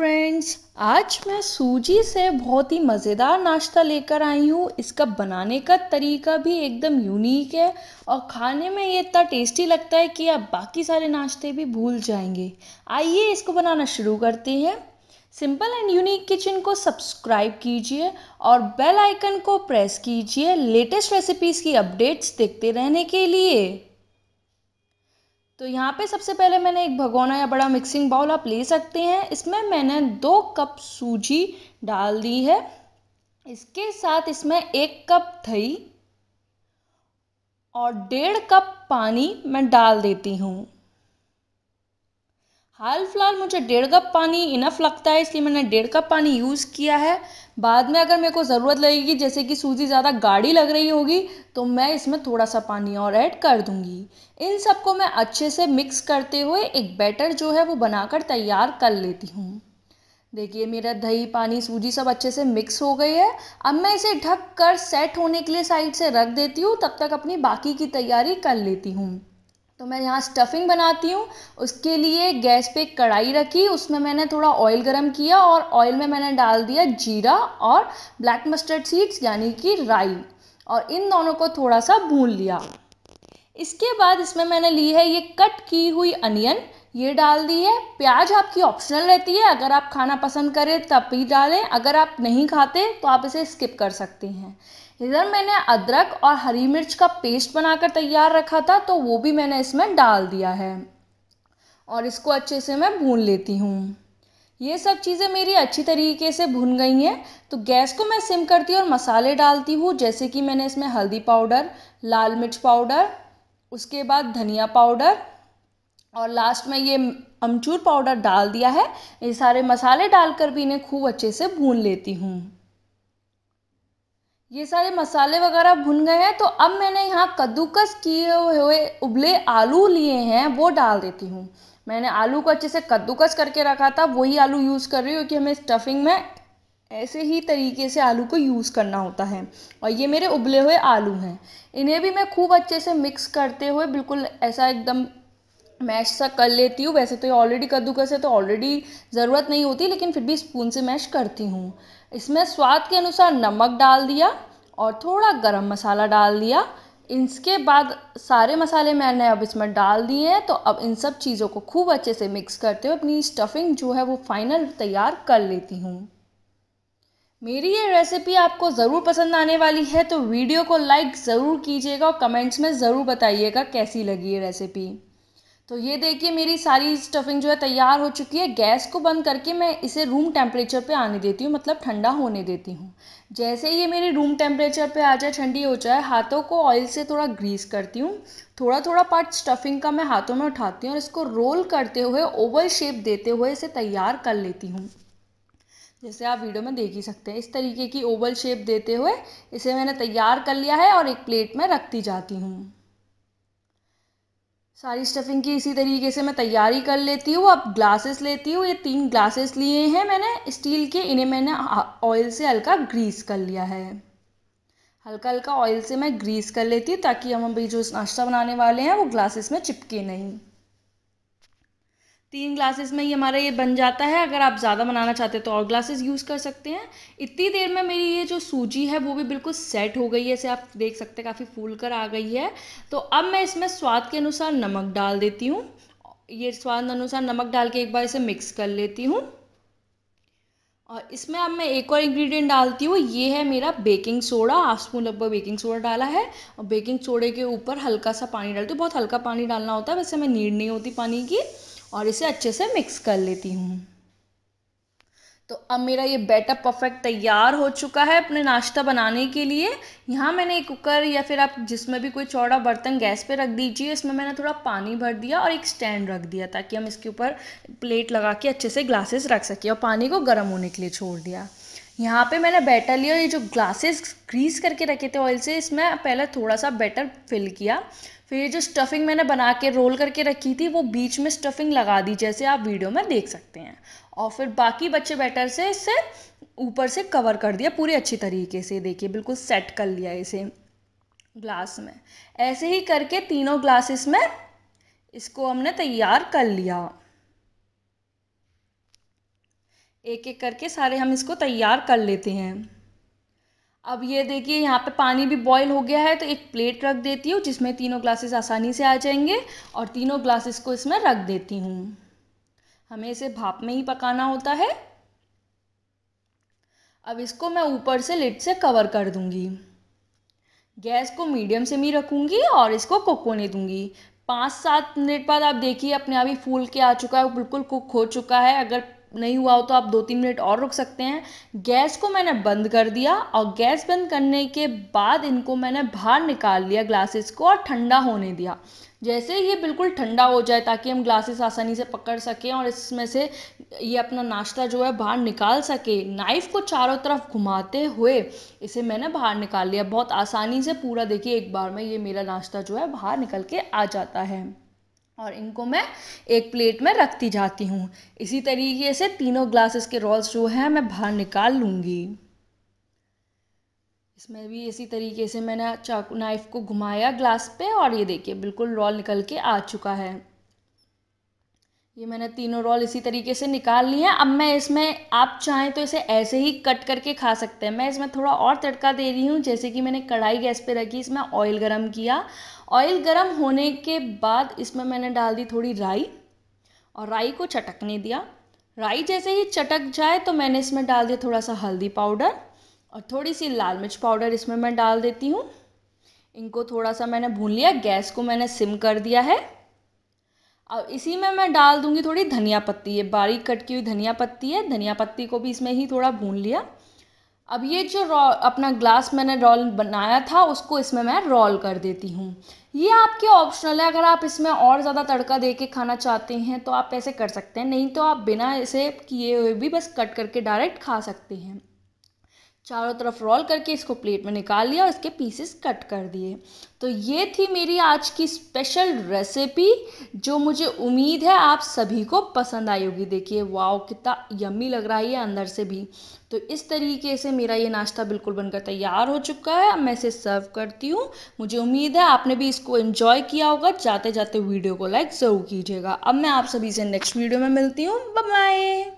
friends आज मैं सूजी से बहुत ही मज़ेदार नाश्ता लेकर आई हूँ इसका बनाने का तरीका भी एकदम यूनिक है और खाने में ये इतना टेस्टी लगता है कि आप बाकी सारे नाश्ते भी भूल जाएंगे आइए इसको बनाना शुरू करते हैं सिंपल एंड यूनिक किचन को सब्सक्राइब कीजिए और बेल आइकन को प्रेस कीजिए लेटेस्ट रेसिपीज़ की अपडेट्स देखते रहने के लिए तो यहाँ पे सबसे पहले मैंने एक भगोना या बड़ा मिक्सिंग बाउल आप ले सकते हैं इसमें मैंने दो कप सूजी डाल दी है इसके साथ इसमें एक कप दही और डेढ़ कप पानी मैं डाल देती हूँ हाल फिलहाल मुझे डेढ़ कप पानी इनफ लगता है इसलिए मैंने डेढ़ कप पानी यूज़ किया है बाद में अगर मेरे को ज़रूरत लगेगी जैसे कि सूजी ज़्यादा गाढ़ी लग रही होगी तो मैं इसमें थोड़ा सा पानी और ऐड कर दूँगी इन सबको मैं अच्छे से मिक्स करते हुए एक बैटर जो है वो बनाकर तैयार कर लेती हूँ देखिए मेरा दही पानी सूजी सब अच्छे से मिक्स हो गई है अब मैं इसे ढक कर सेट होने के लिए साइड से रख देती हूँ तब तक अपनी बाकी की तैयारी कर लेती हूँ तो मैं यहाँ स्टफिंग बनाती हूँ उसके लिए गैस पे कढ़ाई रखी उसमें मैंने थोड़ा ऑयल गरम किया और ऑयल में मैंने डाल दिया जीरा और ब्लैक मस्टर्ड सीड्स यानी कि राई और इन दोनों को थोड़ा सा भून लिया इसके बाद इसमें मैंने ली है ये कट की हुई अनियन ये डाल दी है प्याज आपकी ऑप्शनल रहती है अगर आप खाना पसंद करें तब भी डालें अगर आप नहीं खाते तो आप इसे स्किप कर सकते हैं इधर मैंने अदरक और हरी मिर्च का पेस्ट बनाकर तैयार रखा था तो वो भी मैंने इसमें डाल दिया है और इसको अच्छे से मैं भून लेती हूँ ये सब चीज़ें मेरी अच्छी तरीके से भुन गई हैं तो गैस को मैं सिम करती हूँ और मसाले डालती हूँ जैसे कि मैंने इसमें हल्दी पाउडर लाल मिर्च पाउडर उसके बाद धनिया पाउडर और लास्ट में ये अमचूर पाउडर डाल दिया है ये सारे मसाले डालकर भी इन्हें खूब अच्छे से भून लेती हूँ ये सारे मसाले वगैरह भुन गए हैं तो अब मैंने यहाँ कद्दूकस किए हुए उबले आलू लिए हैं वो डाल देती हूँ मैंने आलू को अच्छे से कद्दूकस करके रखा था वही आलू यूज़ कर रही हूँ क्योंकि हमें स्टफिंग में ऐसे ही तरीके से आलू को यूज़ करना होता है और ये मेरे उबले हुए आलू हैं इन्हें भी मैं खूब अच्छे से मिक्स करते हुए बिल्कुल ऐसा एकदम मैश सा कर लेती हूँ वैसे तो ये ऑलरेडी कद्दूकस है तो ऑलरेडी ज़रूरत नहीं होती लेकिन फिर भी स्पून से मैश करती हूँ इसमें स्वाद के अनुसार नमक डाल दिया और थोड़ा गरम मसाला डाल दिया इसके बाद सारे मसाले मैंने अब इसमें डाल दिए हैं तो अब इन सब चीज़ों को खूब अच्छे से मिक्स करते हुए अपनी स्टफिंग जो है वो फाइनल तैयार कर लेती हूँ मेरी ये रेसिपी आपको ज़रूर पसंद आने वाली है तो वीडियो को लाइक ज़रूर कीजिएगा और कमेंट्स में ज़रूर बताइएगा कैसी लगी ये रेसिपी तो ये देखिए मेरी सारी स्टफिंग जो है तैयार हो चुकी है गैस को बंद करके मैं इसे रूम टेम्परेचर पे आने देती हूँ मतलब ठंडा होने देती हूँ जैसे ये मेरी रूम टेम्परेचर पे आ जाए ठंडी हो जाए हाथों को ऑयल से थोड़ा ग्रीस करती हूँ थोड़ा थोड़ा पार्ट स्टफिंग का मैं हाथों में उठाती हूँ और इसको रोल करते हुए ओवल शेप देते हुए इसे तैयार कर लेती हूँ जैसे आप वीडियो में देख ही सकते हैं इस तरीके की ओवल शेप देते हुए इसे मैंने तैयार कर लिया है और एक प्लेट में रखती जाती हूँ सारी स्टफिंग की इसी तरीके से मैं तैयारी कर लेती हूँ अब ग्लासेस लेती हूँ ये तीन ग्लासेस लिए हैं मैंने स्टील के इन्हें मैंने ऑयल से हल्का ग्रीस कर लिया है हल्का हल्का ऑयल से मैं ग्रीस कर लेती हूँ ताकि हम अभी जो नाश्ता बनाने वाले हैं वो ग्लासेस में चिपके नहीं तीन ग्लासेस में ये हमारा ये बन जाता है अगर आप ज़्यादा बनाना चाहते हैं तो और ग्लासेस यूज़ कर सकते हैं इतनी देर में मेरी ये जो सूजी है वो भी बिल्कुल सेट हो गई है इसे आप देख सकते हैं काफ़ी फूल कर आ गई है तो अब मैं इसमें स्वाद के अनुसार नमक डाल देती हूँ ये स्वाद अनुसार नमक डाल के एक बार इसे मिक्स कर लेती हूँ और इसमें अब मैं एक और इंग्रेडिएंट डालती हूँ ये है मेरा बेकिंग सोडा हाफ स्पून लगभग बेकिंग सोडा डाला है और बेकिंग सोडे के ऊपर हल्का सा पानी डालती हूँ बहुत हल्का पानी डालना होता है वैसे हमें नीड नहीं होती पानी की और इसे अच्छे से मिक्स कर लेती हूँ तो अब मेरा ये बैटर परफेक्ट तैयार हो चुका है अपने नाश्ता बनाने के लिए यहाँ मैंने एक कुकर या फिर आप जिसमें भी कोई चौड़ा बर्तन गैस पे रख दीजिए इसमें मैंने थोड़ा पानी भर दिया और एक स्टैंड रख दिया ताकि हम इसके ऊपर प्लेट लगा के अच्छे से ग्लासेस रख सकें और पानी को गर्म होने के लिए छोड़ दिया यहाँ पे मैंने बैटर लिया और ये जो ग्लासेस ग्रीस करके रखे थे ऑयल से इसमें पहले थोड़ा सा बैटर फिल किया फिर तो जो स्टफिंग मैंने बना के रोल करके रखी थी वो बीच में स्टफिंग लगा दी जैसे आप वीडियो में देख सकते हैं और फिर बाकी बच्चे बैटर से इसे ऊपर से कवर कर दिया पूरे अच्छी तरीके से देखिए बिल्कुल सेट कर लिया इसे ग्लास में ऐसे ही करके तीनों ग्लासेस में इसको हमने तैयार कर लिया एक एक करके सारे हम इसको तैयार कर लेते हैं अब ये देखिए यहाँ पे पानी भी बॉईल हो गया है तो एक प्लेट रख देती हूँ जिसमें तीनों ग्लासेस आसानी से आ जाएंगे और तीनों ग्लासेस को इसमें रख देती हूँ हमें इसे भाप में ही पकाना होता है अब इसको मैं ऊपर से लिट से कवर कर दूंगी गैस को मीडियम से मी रखूंगी और इसको कुक होने दूंगी पाँच सात मिनट बाद आप देखिए अपने आप ही फूल के आ चुका है बिल्कुल कुक हो चुका है अगर नहीं हुआ हो तो आप दो तीन मिनट और रुक सकते हैं गैस को मैंने बंद कर दिया और गैस बंद करने के बाद इनको मैंने बाहर निकाल लिया ग्लासेस को और ठंडा होने दिया जैसे ये बिल्कुल ठंडा हो जाए ताकि हम ग्लासेस आसानी से पकड़ सकें और इसमें से ये अपना नाश्ता जो है बाहर निकाल सके नाइफ़ को चारों तरफ घुमाते हुए इसे मैंने बाहर निकाल लिया बहुत आसानी से पूरा देखिए एक बार में ये मेरा नाश्ता जो है बाहर निकल के आ जाता है और इनको मैं एक प्लेट में रखती जाती हूँ इसी तरीके से तीनों ग्लासेस के रोल्स जो हैं मैं बाहर निकाल लूँगी इसमें भी इसी तरीके से मैंने चाकू नाइफ़ को घुमाया ग्लास पे और ये देखिए बिल्कुल रोल निकल के आ चुका है ये मैंने तीनों रोल इसी तरीके से निकाल लिए हैं अब मैं इसमें आप चाहें तो इसे ऐसे ही कट करके खा सकते हैं मैं इसमें थोड़ा और तड़का दे रही हूँ जैसे कि मैंने कढ़ाई गैस पे रखी इसमें ऑयल गरम किया ऑयल गरम होने के बाद इसमें मैंने डाल दी थोड़ी राई और राई को चटकने दिया राई जैसे ही चटक जाए तो मैंने इसमें डाल दिया थोड़ा सा हल्दी पाउडर और थोड़ी सी लाल मिर्च पाउडर इसमें मैं डाल देती हूँ इनको थोड़ा सा मैंने भून लिया गैस को मैंने सिम कर दिया है अब इसी में मैं डाल दूँगी थोड़ी धनिया पत्ती ये बारीक कट की हुई धनिया पत्ती है धनिया पत्ती को भी इसमें ही थोड़ा भून लिया अब ये जो अपना ग्लास मैंने रोल बनाया था उसको इसमें मैं रोल कर देती हूँ ये आपके ऑप्शनल है अगर आप इसमें और ज़्यादा तड़का दे के खाना चाहते हैं तो आप ऐसे कर सकते हैं नहीं तो आप बिना इसे किए हुए भी बस कट करके डायरेक्ट खा सकते हैं चारों तरफ रोल करके इसको प्लेट में निकाल लिया और इसके पीसेस कट कर दिए तो ये थी मेरी आज की स्पेशल रेसिपी जो मुझे उम्मीद है आप सभी को पसंद आई होगी देखिए वाओ कितना यम्मी लग रहा है ये अंदर से भी तो इस तरीके से मेरा ये नाश्ता बिल्कुल बनकर तैयार हो चुका है अब मैं इसे सर्व करती हूँ मुझे उम्मीद है आपने भी इसको इन्जॉय किया होगा जाते जाते वीडियो को लाइक ज़रूर कीजिएगा अब मैं आप सभी से नेक्स्ट वीडियो में मिलती हूँ बाय